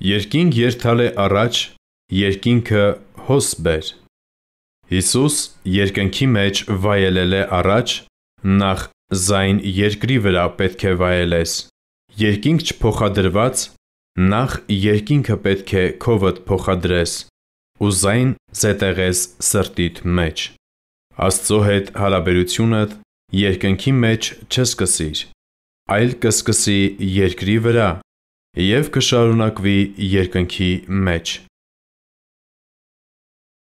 Երկինք երթալ է առաջ, երկինքը հոս բեր։ Հիսուս երկնքի մեջ վայելել է առաջ, նախ զայն երկրի վրա պետք է վայելես։ Երկինք չփոխադրված, նախ երկինքը պետք է քովդ փոխադրես, ու զայն զետեղես սրտիդ մեջ։ Աստծո հետ հարաբերությունդ երկնքի մեջ չսկսիր, այլ կսկսի երկրի վրա եւ կշարունակվի երկնքի մեջ։